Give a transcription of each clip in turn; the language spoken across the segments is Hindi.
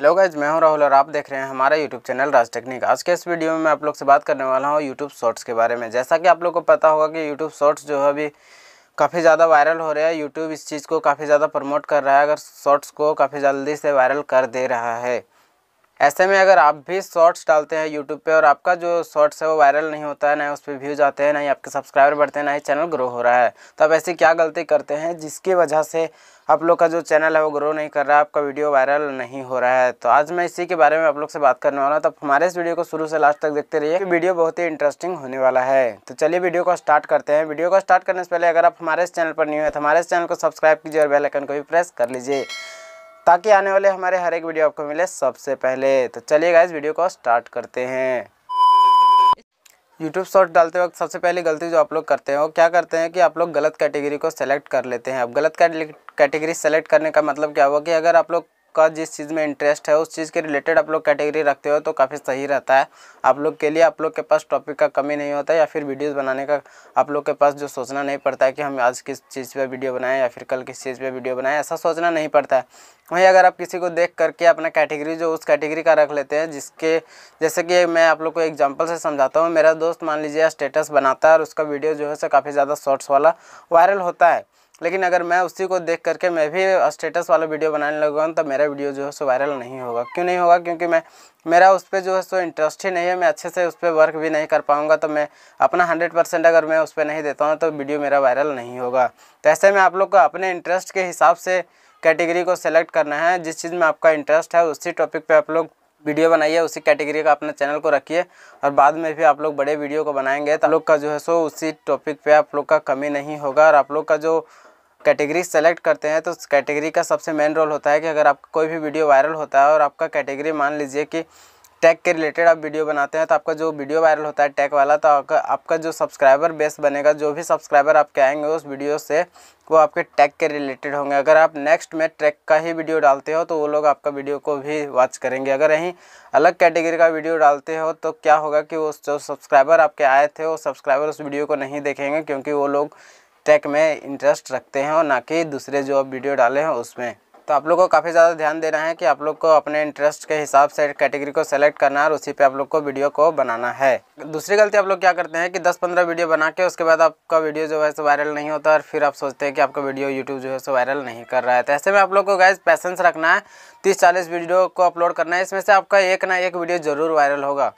हेलो गाइज मैं हूं राहुल और आप देख रहे हैं हमारा यूट्यूब चैनल राज टेक्निक आज के इस वीडियो में मैं आप लोग से बात करने वाला हूं यूट्यूब शॉर्ट्स के बारे में जैसा कि आप लोग को पता होगा कि यूट्यूब शॉर्ट्स जो है अभी काफ़ी ज़्यादा वायरल हो रहे हैं यूट्यूब इस चीज़ को काफ़ी ज़्यादा प्रमोट कर रहा है अगर शॉर्ट्स को काफ़ी जल्दी से वायरल कर दे रहा है ऐसे में अगर आप भी शॉर्ट्स डालते हैं यूट्यूब पे और आपका जो शॉर्ट्स है वो वायरल नहीं होता है ना उस पर व्यूज आते हैं ना ही आपके सब्सक्राइबर बढ़ते हैं ना ही चैनल ग्रो हो रहा है तो आप ऐसी क्या गलती करते हैं जिसकी वजह से आप लोग का जो चैनल है वो ग्रो नहीं कर रहा है आपका वीडियो वायरल नहीं हो रहा है तो आज मैं इसी के बारे में आप लोग से बात करने वाला हूँ तो हमारे इस वीडियो को शुरू से लास्ट तक देखते रहिए वीडियो बहुत ही इंटरेस्टिंग होने वाला है तो चलिए वीडियो को स्टार्ट करते हैं वीडियो को स्टार्ट करने से पहले अगर आप हमारे इस चैनल पर नहीं हुए तो हमारे इस चैनल को सब्सक्राइब कीजिए और बेलाइकन को भी प्रेस कर लीजिए ताकि आने वाले हमारे हर एक वीडियो आपको मिले सबसे पहले तो चलिए इस वीडियो को स्टार्ट करते हैं यूट्यूब शॉर्ट डालते वक्त सबसे पहली गलती जो आप लोग करते हैं वो क्या करते हैं कि आप लोग गलत कैटेगरी को सेलेक्ट कर लेते हैं अब गलत कैटेगरी सेलेक्ट करने का मतलब क्या हुआ कि अगर आप लोग का जिस चीज़ में इंटरेस्ट है उस चीज़ के रिलेटेड आप लोग कैटेगरी रखते हो तो काफ़ी सही रहता है आप लोग के लिए आप लोग के पास टॉपिक का कमी नहीं होता या फिर वीडियोस बनाने का आप लोग के पास जो सोचना नहीं पड़ता है कि हम आज किस चीज़ पे वीडियो बनाएं या फिर कल किस चीज़ पे वीडियो बनाएं ऐसा सोचना नहीं पड़ता है वहीं अगर आप किसी को देख करके अपना कैटेगरी जो उस कैटेगरी का रख लेते हैं जिसके जैसे कि मैं आप लोग को एग्जाम्पल से समझाता हूँ मेरा दोस्त मान लीजिए स्टेटस बनाता है और उसका वीडियो जो है सो काफ़ी ज़्यादा शॉर्ट्स वाला वायरल होता है लेकिन अगर मैं उसी को देख करके मैं भी स्टेटस वाला वीडियो बनाने लगा तो मेरा वीडियो जो है सो वायरल नहीं होगा क्यों नहीं होगा क्योंकि मैं मेरा उस पर जो है सो इंटरेस्ट ही नहीं है मैं अच्छे से उस पर वर्क भी नहीं कर पाऊँगा तो मैं अपना हंड्रेड परसेंट अगर मैं उस पर नहीं देता हूँ तो वीडियो मेरा वायरल नहीं होगा तो ऐसे में आप लोग को अपने इंटरेस्ट के हिसाब से कैटेगरी को सेलेक्ट करना है जिस चीज़ में आपका इंटरेस्ट है उसी टॉपिक पर आप लोग वीडियो बनाइए उसी कैटेगरी का अपने चैनल को रखिए और बाद में भी आप लोग बड़े वीडियो को बनाएंगे तो आप लोग का जो है सो उसी टॉपिक पे आप लोग का कमी नहीं होगा और आप लोग का जो कैटेगरी सेलेक्ट करते हैं तो कैटेगरी का सबसे मेन रोल होता है कि अगर आपका कोई भी वीडियो वायरल होता है और आपका कैटेगरी मान लीजिए कि टैग के रिलेटेड आप वीडियो बनाते हैं तो आपका जो वीडियो वायरल होता है टैग वाला तो आपका आपका जो सब्सक्राइबर बेस बनेगा जो भी सब्सक्राइबर आपके आएंगे उस वीडियो से वो आपके टैग के रिलेटेड होंगे अगर आप नेक्स्ट में ट्रैक का ही वीडियो डालते हो तो वो लोग आपका वीडियो को भी वॉच करेंगे अगर यहीं अलग कैटेगरी का वीडियो डालते हो तो क्या होगा कि वो जो सब्सक्राइबर आपके आए थे वो सब्सक्राइबर उस वीडियो को नहीं देखेंगे क्योंकि वो लोग स्टैक में इंटरेस्ट रखते हैं और ना कि दूसरे जो आप वीडियो डाले हैं उसमें तो आप लोग को काफ़ी ज़्यादा ध्यान देना है कि आप लोग को अपने इंटरेस्ट के हिसाब से कैटेगरी को सेलेक्ट करना है और उसी पे आप लोग को वीडियो को बनाना है दूसरी गलती आप लोग क्या करते हैं कि 10-15 वीडियो बना के उसके बाद आपका वीडियो जो है सो वायरल नहीं होता और फिर आप सोचते हैं कि आपका वीडियो यूट्यूब जो है सो वायरल नहीं कर रहा है तो ऐसे में आप लोग को गैस पैसेंस रखना है तीस चालीस वीडियो को अपलोड करना है इसमें से आपका एक ना एक वीडियो ज़रूर वायरल होगा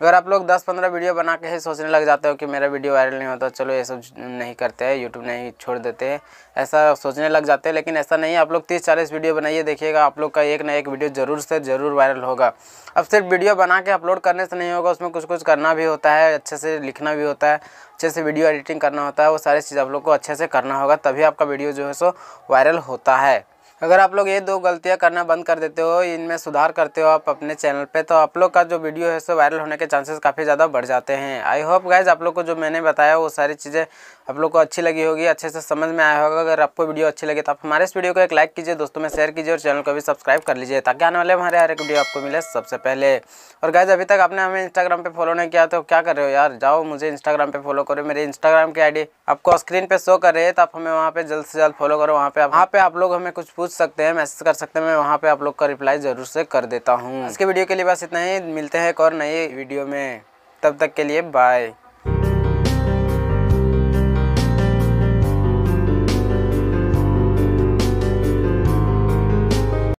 अगर आप लोग 10-15 वीडियो बना के ही सोचने लग जाते हो कि मेरा वीडियो वायरल नहीं होता तो चलो ये सब नहीं करते हैं यूट्यूब नहीं छोड़ देते हैं ऐसा सोचने लग जाते हैं लेकिन ऐसा नहीं आप लोग तीस चालीस वीडियो बनाइए देखिएगा आप लोग का एक ना एक वीडियो ज़रूर से ज़रूर वायरल होगा अब सिर्फ वीडियो बना के अपलोड करने से नहीं होगा उसमें कुछ कुछ करना भी होता है अच्छे से लिखना भी होता है अच्छे से वीडियो एडिटिंग करना होता है वो सारी चीज़ आप लोग को अच्छे से करना होगा तभी आपका वीडियो जो है सो वायरल होता है अगर आप लोग ये दो गलतियाँ करना बंद कर देते हो इनमें सुधार करते हो आप अपने चैनल पे तो आप लोग का जो वीडियो है सो वायरल होने के चांसेस काफ़ी ज़्यादा बढ़ जाते हैं आई होप गाइज आप लोग को जो मैंने बताया वो सारी चीज़ें आप लोग को अच्छी लगी होगी अच्छे से समझ में आया होगा अगर आपको वीडियो अच्छी लगे तो आप हमारे इस वीडियो को एक लाइक कीजिए दोस्तों में शेयर कीजिए और चैनल को भी सब्सक्राइब कर लीजिए ताकि आने वाले हमारे हर एक वीडियो आपको मिले सबसे पहले और गाइज अभी तक आपने हमें इंस्टाग्राम पर फॉलो नहीं किया तो क्या कर रहे हो यार जाओ मुझे इंस्टाग्राम पर फॉलो करो मेरे इंस्टाग्राम की आई आपको स्क्रीन पर शो कर रहे हैं तो आप हमें वहाँ पर जल्द से जल्द फॉलो करो वहाँ पर वहाँ पर आप लोग हमें कुछ पूछ सकते हैं मैसेज कर सकते हैं मैं वहाँ पे आप लोग का रिप्लाई ज़रूर से कर देता हूँ इसके वीडियो के लिए बस इतना ही मिलते हैं एक और नए वीडियो में तब तक के लिए बाय